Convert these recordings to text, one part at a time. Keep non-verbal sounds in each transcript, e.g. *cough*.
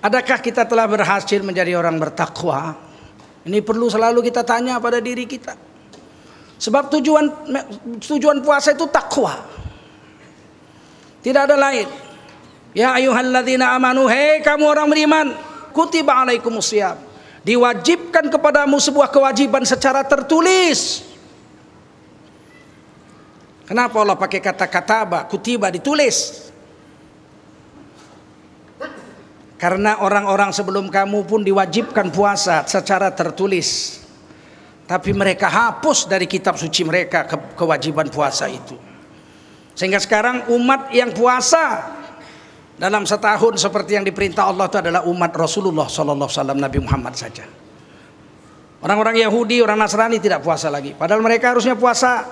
Adakah kita telah berhasil menjadi orang bertakwa? Ini perlu selalu kita tanya pada diri kita. Sebab tujuan tujuan puasa itu takwa. Tidak ada lain. Ya ayyuhalladzina amanu, hei kamu orang beriman, kutiba alaikumusiyam. Diwajibkan kepadamu sebuah kewajiban secara tertulis. Kenapa Allah pakai kata kataba, kutiba ditulis? Karena orang-orang sebelum kamu pun diwajibkan puasa secara tertulis. Tapi mereka hapus dari kitab suci mereka ke kewajiban puasa itu. Sehingga sekarang umat yang puasa dalam setahun seperti yang diperintah Allah itu adalah umat Rasulullah SAW Nabi Muhammad saja. Orang-orang Yahudi, orang Nasrani tidak puasa lagi. Padahal mereka harusnya puasa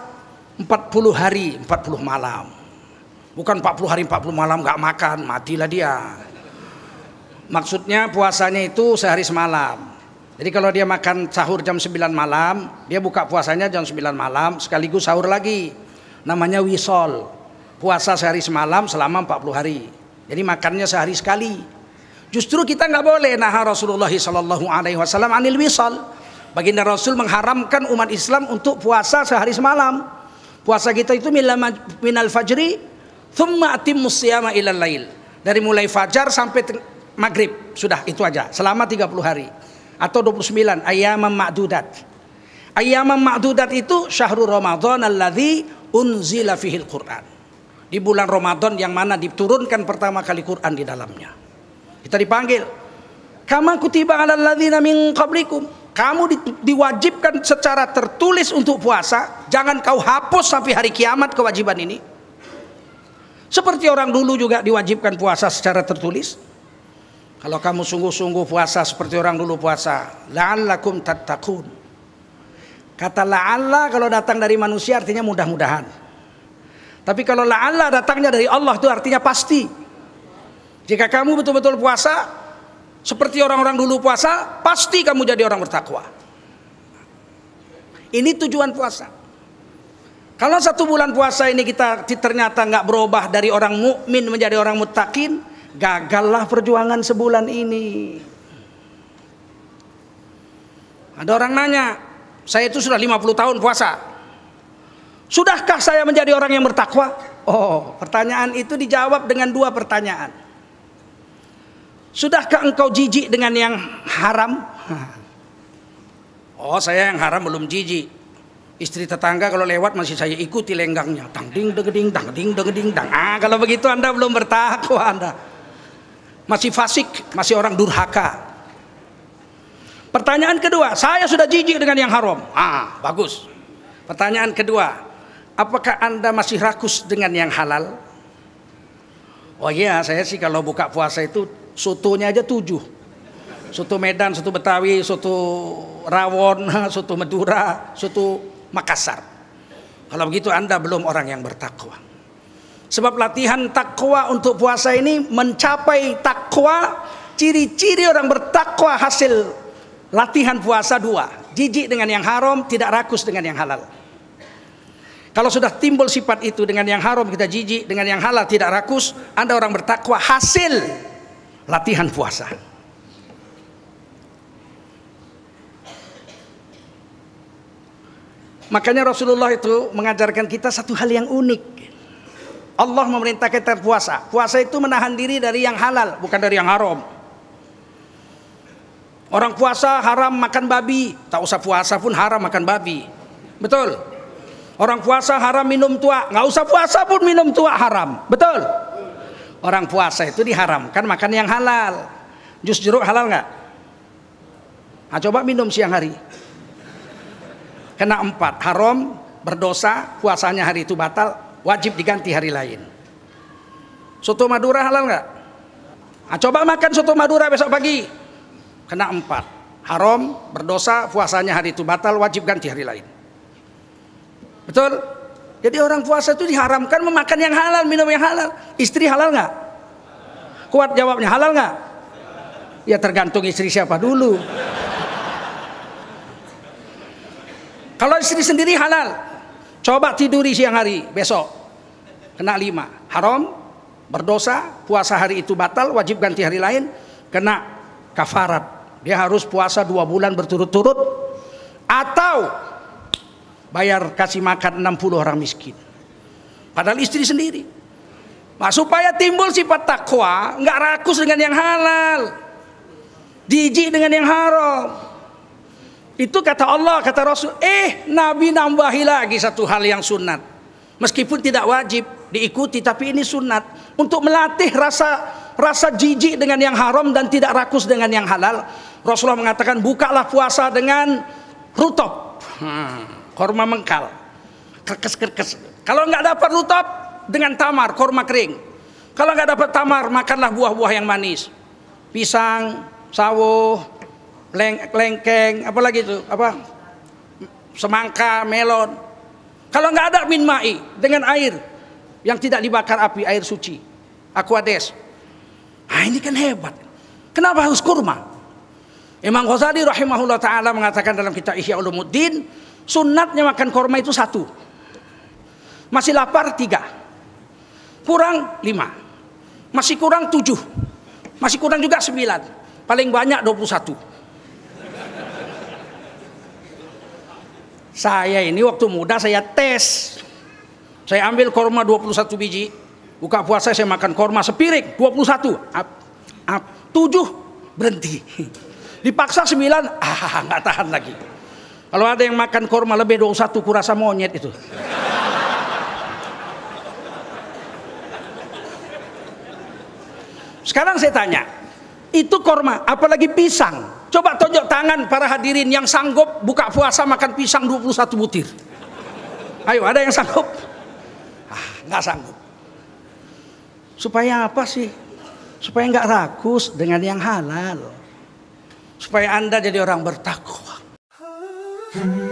40 hari, 40 malam. Bukan 40 hari, 40 malam gak makan, matilah dia. Maksudnya puasanya itu sehari semalam. Jadi kalau dia makan sahur jam 9 malam, dia buka puasanya jam 9 malam sekaligus sahur lagi. Namanya wisol. Puasa sehari semalam selama 40 hari. Jadi makannya sehari sekali. Justru kita nggak boleh nah Rasulullah Shallallahu Alaihi Wasallam anil wisol. Baginda Rasul mengharamkan umat Islam untuk puasa sehari semalam. Puasa kita itu minal fajri, thumma atim musyama ilal lail. Dari mulai fajar sampai maghrib sudah itu aja selama 30 hari atau 29 ayam ma'dudat ayam ma'dudat itu syahrul ramadhan alladhi unzila fihil quran di bulan ramadhan yang mana diturunkan pertama kali Quran di dalamnya kita dipanggil kama kutiba alal min qablikum kamu diwajibkan secara tertulis untuk puasa jangan kau hapus sampai hari kiamat kewajiban ini seperti orang dulu juga diwajibkan puasa secara tertulis kalau kamu sungguh-sungguh puasa seperti orang dulu puasa, la'allakum tattaqun. Kata la'alla kalau datang dari manusia artinya mudah-mudahan. Tapi kalau la'alla datangnya dari Allah itu artinya pasti. Jika kamu betul-betul puasa seperti orang-orang dulu puasa, pasti kamu jadi orang bertakwa. Ini tujuan puasa. Kalau satu bulan puasa ini kita ternyata nggak berubah dari orang mukmin menjadi orang mutakin, Gagallah perjuangan sebulan ini. Ada orang nanya, saya itu sudah 50 tahun puasa. Sudahkah saya menjadi orang yang bertakwa? Oh, pertanyaan itu dijawab dengan dua pertanyaan. Sudahkah engkau jijik dengan yang haram? *laughs* Oh, saya yang haram belum jijik. Istri tetangga kalau lewat masih saya ikuti lenggangnya. Dang ding deng ding ding Ah, kalau begitu Anda belum bertakwa Anda masih fasik, masih orang durhaka. Pertanyaan kedua, saya sudah jijik dengan yang haram. Ah, bagus. Pertanyaan kedua, apakah Anda masih rakus dengan yang halal? Oh iya, saya sih kalau buka puasa itu sotonya aja tujuh. Soto Medan, soto Betawi, soto Rawon, *laughs* soto Madura, soto Makassar. Kalau begitu Anda belum orang yang bertakwa. Sebab latihan takwa untuk puasa ini mencapai takwa ciri-ciri orang bertakwa hasil latihan puasa dua. Jijik dengan yang haram, tidak rakus dengan yang halal. Kalau sudah timbul sifat itu dengan yang haram kita jijik, dengan yang halal tidak rakus, Anda orang bertakwa hasil latihan puasa. Makanya Rasulullah itu mengajarkan kita satu hal yang unik Allah memerintahkan kita puasa. Puasa itu menahan diri dari yang halal, bukan dari yang haram. Orang puasa haram makan babi, tak usah puasa pun haram makan babi. Betul. Orang puasa haram minum tua, nggak usah puasa pun minum tua haram. Betul. Orang puasa itu diharamkan makan yang halal. Jus jeruk halal nggak? Nah, coba minum siang hari. Kena empat, haram, berdosa, puasanya hari itu batal, wajib diganti hari lain. Soto Madura halal nggak? Nah, coba makan soto Madura besok pagi, kena empat, haram, berdosa, puasanya hari itu batal, wajib ganti hari lain. Betul? Jadi orang puasa itu diharamkan memakan yang halal, minum yang halal. Istri halal nggak? Kuat jawabnya halal nggak? Ya tergantung istri siapa dulu. Kalau istri sendiri halal, coba tiduri siang hari besok kena lima. Haram, berdosa, puasa hari itu batal, wajib ganti hari lain, kena kafarat. Dia harus puasa dua bulan berturut-turut atau bayar kasih makan 60 orang miskin. Padahal istri sendiri. Nah, supaya timbul sifat takwa, nggak rakus dengan yang halal. diji dengan yang haram. Itu kata Allah, kata Rasul. Eh, Nabi nambahi lagi satu hal yang sunat. Meskipun tidak wajib diikuti tapi ini sunat untuk melatih rasa rasa jijik dengan yang haram dan tidak rakus dengan yang halal Rasulullah mengatakan bukalah puasa dengan rutop hmm, korma mengkal kerkes kerkes kalau nggak dapat rutop dengan tamar korma kering kalau nggak dapat tamar makanlah buah-buah yang manis pisang sawo leng lengkeng apalagi itu apa semangka melon kalau nggak ada minmai dengan air yang tidak dibakar api air suci aquades ah ini kan hebat kenapa harus kurma Imam Ghazali rahimahullah taala mengatakan dalam kitab Ihya Ulumuddin sunatnya makan kurma itu satu masih lapar tiga kurang lima masih kurang tujuh masih kurang juga sembilan paling banyak dua puluh satu saya ini waktu muda saya tes saya ambil korma 21 biji, buka puasa saya makan korma sepiring 21. Ap, ap, 7 berhenti. *laughs* Dipaksa 9, *laughs* ah nggak tahan lagi. Kalau ada yang makan korma lebih 21 kurasa monyet itu. *laughs* Sekarang saya tanya, itu korma apalagi pisang. Coba tunjuk tangan para hadirin yang sanggup buka puasa makan pisang 21 butir. Ayo, ada yang sanggup? nggak sanggup. Supaya apa sih? Supaya nggak rakus dengan yang halal. Supaya Anda jadi orang bertakwa. Hmm.